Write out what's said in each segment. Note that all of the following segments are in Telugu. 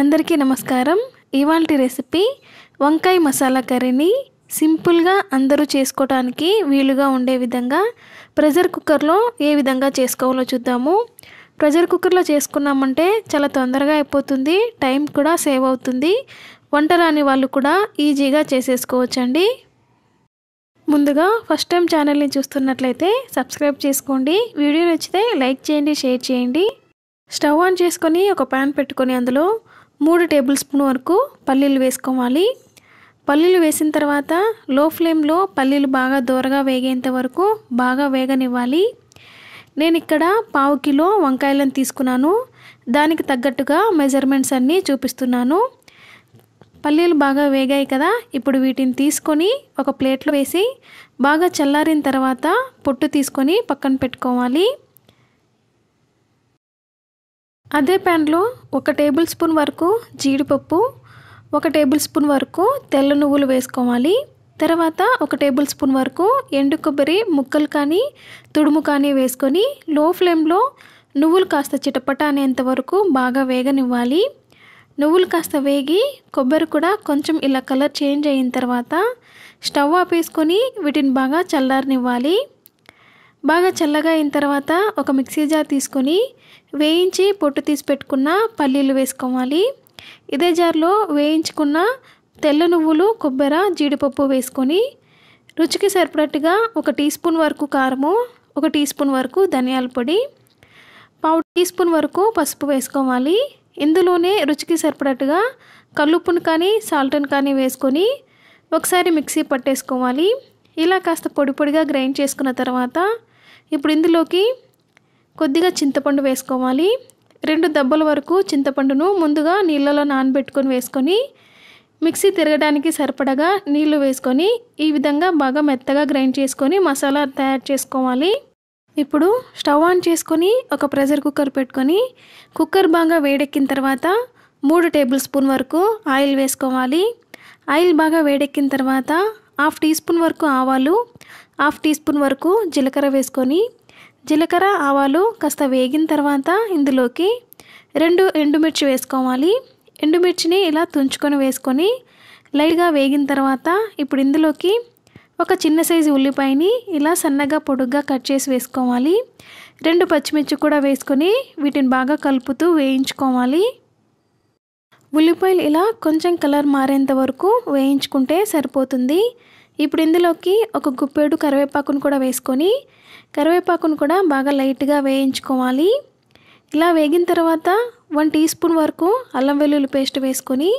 అందరికీ నమస్కారం ఇవాళ రెసిపీ వంకాయ మసాలా కర్రీని సింపుల్గా అందరూ చేసుకోవటానికి వీలుగా ఉండే విధంగా ప్రెషర్ కుక్కర్లో ఏ విధంగా చేసుకోవాలో చూద్దాము ప్రెషర్ కుక్కర్లో చేసుకున్నామంటే చాలా తొందరగా అయిపోతుంది టైం కూడా సేవ్ అవుతుంది వంట రాని వాళ్ళు కూడా ఈజీగా చేసేసుకోవచ్చండి ముందుగా ఫస్ట్ టైం ఛానల్ని చూస్తున్నట్లయితే సబ్స్క్రైబ్ చేసుకోండి వీడియో నచ్చితే లైక్ చేయండి షేర్ చేయండి స్టవ్ ఆన్ చేసుకొని ఒక ప్యాన్ పెట్టుకొని అందులో మూడు టేబుల్ స్పూన్ వరకు పల్లీలు వేసుకోవాలి పల్లీలు వేసిన తర్వాత లో ఫ్లేమ్లో పల్లీలు బాగా దూరగా వేగేంత వరకు బాగా వేగనివ్వాలి నేను ఇక్కడ పావు కిలో వంకాయలను తీసుకున్నాను దానికి తగ్గట్టుగా మెజర్మెంట్స్ అన్నీ చూపిస్తున్నాను పల్లీలు బాగా వేగాయి కదా ఇప్పుడు వీటిని తీసుకొని ఒక ప్లేట్లో వేసి బాగా చల్లారిన తర్వాత పొట్టు తీసుకొని పక్కన పెట్టుకోవాలి అదే ప్యాన్లో ఒక టేబుల్ స్పూన్ వరకు జీడిపప్పు ఒక టేబుల్ స్పూన్ వరకు తెల్ల నువ్వులు వేసుకోవాలి తర్వాత ఒక టేబుల్ స్పూన్ వరకు ఎండు కొబ్బరి ముక్కలు కానీ తుడుము కానీ వేసుకొని లో ఫ్లేమ్లో నువ్వులు కాస్త చిటపట అనేంత వరకు బాగా వేగనివ్వాలి నువ్వులు కాస్త వేగి కొబ్బరి కూడా కొంచెం ఇలా కలర్ చేంజ్ అయిన తర్వాత స్టవ్ ఆపేసుకొని వీటిని బాగా చల్లారనివ్వాలి బాగా చల్లగా అయిన తర్వాత ఒక మిక్సీ జార్ తీసుకొని వేయించి పొట్టు తీసి పెట్టుకున్న పల్లీలు వేసుకోవాలి ఇదే జార్లో వేయించుకున్న తెల్ల నువ్వులు కొబ్బరి జీడిపప్పు వేసుకొని రుచికి సరిపడట్టుగా ఒక టీ స్పూన్ వరకు కారము ఒక టీ స్పూన్ వరకు ధనియాల పొడి పావు టీ స్పూన్ వరకు పసుపు వేసుకోవాలి ఇందులోనే రుచికి సరిపడట్టుగా కల్లుప్పును కానీ సాల్ట్ని కానీ వేసుకొని ఒకసారి మిక్సీ పట్టేసుకోవాలి ఇలా కాస్త పొడి పొడిగా గ్రైండ్ చేసుకున్న తర్వాత ఇప్పుడు ఇందులోకి కొద్దిగా చింతపండు వేసుకోవాలి రెండు దెబ్బల వరకు చింతపండును ముందుగా నీళ్ళలో నానబెట్టుకొని వేసుకొని మిక్సీ తిరగడానికి సరిపడగా నీళ్లు వేసుకొని ఈ విధంగా బాగా మెత్తగా గ్రైండ్ చేసుకొని మసాలా తయారు చేసుకోవాలి ఇప్పుడు స్టవ్ ఆన్ చేసుకొని ఒక ప్రెషర్ కుక్కర్ పెట్టుకొని కుక్కర్ బాగా వేడెక్కిన తర్వాత మూడు టేబుల్ స్పూన్ వరకు ఆయిల్ వేసుకోవాలి ఆయిల్ బాగా వేడెక్కిన తర్వాత హాఫ్ టీ స్పూన్ వరకు ఆవాలు హాఫ్ టీ స్పూన్ వరకు జీలకర్ర వేసుకొని జీలకర్ర ఆవాలు కాస్త వేగిన తర్వాత ఇందులోకి రెండు ఎండుమిర్చి వేసుకోవాలి ఎండుమిర్చిని ఇలా తుంచుకొని వేసుకొని లైట్గా వేగిన తర్వాత ఇప్పుడు ఇందులోకి ఒక చిన్న సైజు ఉల్లిపాయని ఇలా సన్నగా పొడుగ్గా కట్ చేసి వేసుకోవాలి రెండు పచ్చిమిర్చి కూడా వేసుకొని వీటిని బాగా కలుపుతూ వేయించుకోవాలి ఉల్లిపాయలు ఇలా కొంచెం కలర్ మారేంత వరకు వేయించుకుంటే సరిపోతుంది ఇప్పుడు ఇందులోకి ఒక గుప్పేడు కరివేపాకును కూడా వేసుకొని కరివేపాకును కూడా బాగా లైట్గా వేయించుకోవాలి ఇలా వేగిన తర్వాత వన్ టీ స్పూన్ వరకు అల్లం వెల్లుల్లి పేస్ట్ వేసుకొని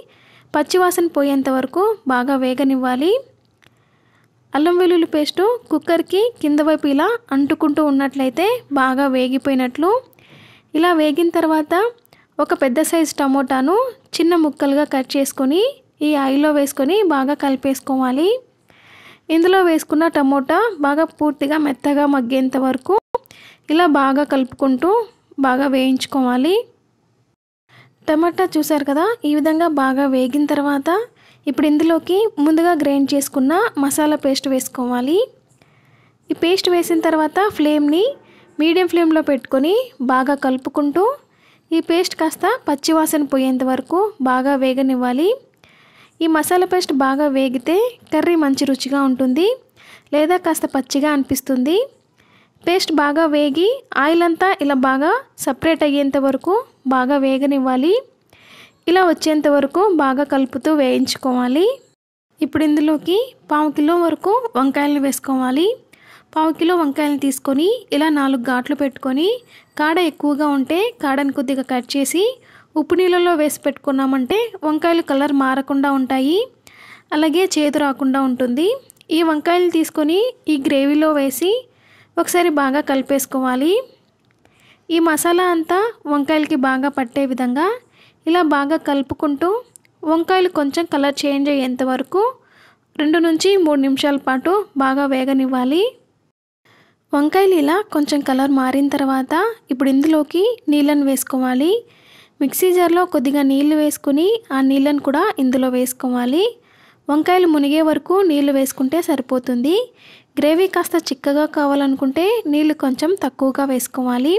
పచ్చివాసన పోయేంత వరకు బాగా వేగనివ్వాలి అల్లం వెల్లుల్లి పేస్టు కుక్కర్కి కింద వైపు ఇలా అంటుకుంటూ ఉన్నట్లయితే బాగా వేగిపోయినట్లు ఇలా వేగిన తర్వాత ఒక పెద్ద సైజు టమోటాను చిన్న ముక్కలుగా కట్ చేసుకొని ఈ ఆయిల్లో వేసుకొని బాగా కలిపేసుకోవాలి ఇందులో వేసుకున్న టమోటా బాగా పూర్తిగా మెత్తగా మగ్గేంత వరకు ఇలా బాగా కలుపుకుంటూ బాగా వేయించుకోవాలి టమాటా చూసారు కదా ఈ విధంగా బాగా వేగిన తర్వాత ఇప్పుడు ఇందులోకి ముందుగా గ్రైండ్ చేసుకున్న మసాలా పేస్ట్ వేసుకోవాలి ఈ పేస్ట్ వేసిన తర్వాత ఫ్లేమ్ని మీడియం ఫ్లేమ్లో పెట్టుకొని బాగా కలుపుకుంటూ ఈ పేస్ట్ కాస్త పచ్చివాసన పోయేంత వరకు బాగా వేగనివ్వాలి ఈ మసాలా పేస్ట్ బాగా వేగితే కర్రీ మంచి రుచిగా ఉంటుంది లేదా కాస్త పచ్చిగా అనిపిస్తుంది పేస్ట్ బాగా వేగి ఆయిల్ అంతా ఇలా బాగా సపరేట్ అయ్యేంత వరకు బాగా వేగనివ్వాలి ఇలా వచ్చేంత వరకు బాగా కలుపుతూ వేయించుకోవాలి ఇప్పుడు ఇందులోకి పావు కిలో వరకు వంకాయలను వేసుకోవాలి పావు కిలో వంకాయలను తీసుకొని ఇలా నాలుగు గాట్లు పెట్టుకొని కాడ ఎక్కువగా ఉంటే కాడను కొద్దిగా కట్ చేసి ఉప్పు నీళ్ళలో వేసి పెట్టుకున్నామంటే వంకాయలు కలర్ మారకుండా ఉంటాయి అలాగే చేదు రాకుండా ఉంటుంది ఈ వంకాయలు తీసుకొని ఈ గ్రేవీలో వేసి ఒకసారి బాగా కలిపేసుకోవాలి ఈ మసాలా అంతా వంకాయలకి బాగా పట్టే విధంగా ఇలా బాగా కలుపుకుంటూ వంకాయలు కొంచెం కలర్ చేంజ్ అయ్యేంత వరకు రెండు నుంచి మూడు నిమిషాల పాటు బాగా వేగనివ్వాలి వంకాయలు ఇలా కొంచెం కలర్ మారిన తర్వాత ఇప్పుడు ఇందులోకి నీళ్ళను వేసుకోవాలి మిక్సీ జార్లో కొద్దిగా నీళ్లు వేసుకుని ఆ నీళ్ళను కూడా ఇందులో వేసుకోవాలి వంకాయలు మునిగే వరకు నీళ్లు వేసుకుంటే సరిపోతుంది గ్రేవీ కాస్త చిక్కగా కావాలనుకుంటే నీళ్లు కొంచెం తక్కువగా వేసుకోవాలి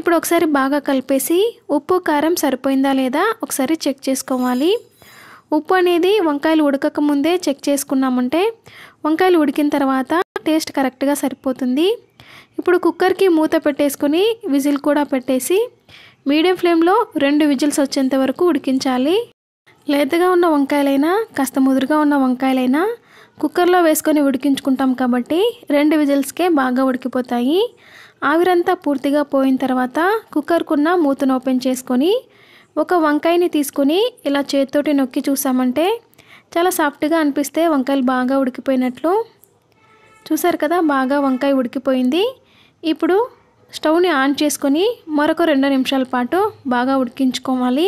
ఇప్పుడు ఒకసారి బాగా కలిపేసి ఉప్పు కారం సరిపోయిందా లేదా ఒకసారి చెక్ చేసుకోవాలి ఉప్పు అనేది వంకాయలు ఉడకక ముందే చెక్ చేసుకున్నామంటే వంకాయలు ఉడికిన తర్వాత టేస్ట్ కరెక్ట్గా సరిపోతుంది ఇప్పుడు కుక్కర్కి మూత పెట్టేసుకొని విజిల్ కూడా పెట్టేసి మీడియం ఫ్లేమ్లో రెండు విజిల్స్ వచ్చేంత వరకు ఉడికించాలి లేతగా ఉన్న వంకాయలైనా కాస్త ముదురుగా ఉన్న వంకాయలైనా కుక్కర్లో వేసుకొని ఉడికించుకుంటాం కాబట్టి రెండు విజిల్స్కే బాగా ఉడికిపోతాయి ఆవిరంతా పూర్తిగా పోయిన తర్వాత కుక్కర్కున్న మూతను ఓపెన్ చేసుకొని ఒక వంకాయని తీసుకొని ఇలా చేతితోటి నొక్కి చూసామంటే చాలా సాఫ్ట్గా అనిపిస్తే వంకాయలు బాగా ఉడికిపోయినట్లు చూసారు కదా బాగా వంకాయ ఉడికిపోయింది ఇప్పుడు స్టవ్ని ఆన్ చేసుకొని మరొక రెండు నిమిషాల పాటు బాగా ఉడికించుకోవాలి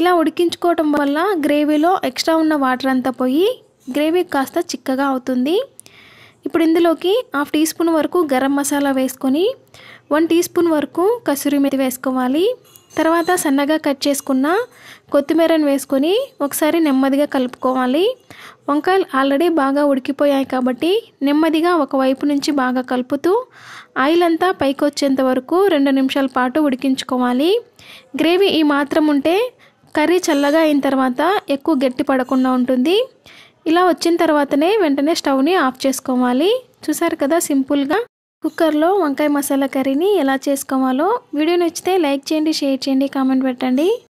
ఇలా ఉడికించుకోవటం వల్ల గ్రేవీలో ఎక్స్ట్రా ఉన్న వాటర్ అంతా పోయి గ్రేవీ కాస్త చిక్కగా అవుతుంది ఇప్పుడు ఇందులోకి హాఫ్ టీ స్పూన్ వరకు గరం మసాలా వేసుకొని వన్ టీ స్పూన్ వరకు కసూరి మెతి వేసుకోవాలి తర్వాత సన్నగా కట్ చేసుకున్న కొత్తిమీరను వేసుకొని ఒకసారి నెమ్మదిగా కలుపుకోవాలి వంకాయలు ఆల్రెడీ బాగా ఉడికిపోయాయి కాబట్టి నెమ్మదిగా ఒకవైపు నుంచి బాగా కలుపుతూ ఆయిల్ అంతా పైకి వచ్చేంత వరకు రెండు నిమిషాల పాటు ఉడికించుకోవాలి గ్రేవీ ఈ మాత్రం ఉంటే కర్రీ చల్లగా అయిన తర్వాత ఎక్కువ గట్టి పడకుండా ఉంటుంది ఇలా వచ్చిన తర్వాతనే వెంటనే స్టవ్ని ఆఫ్ చేసుకోవాలి చూసారు కదా సింపుల్గా కుక్కర్లో వంకాయ మసాలా కర్రీని ఎలా చేసుకోవాలో వీడియో నచ్చితే లైక్ చేయండి షేర్ చేయండి కామెంట్ పెట్టండి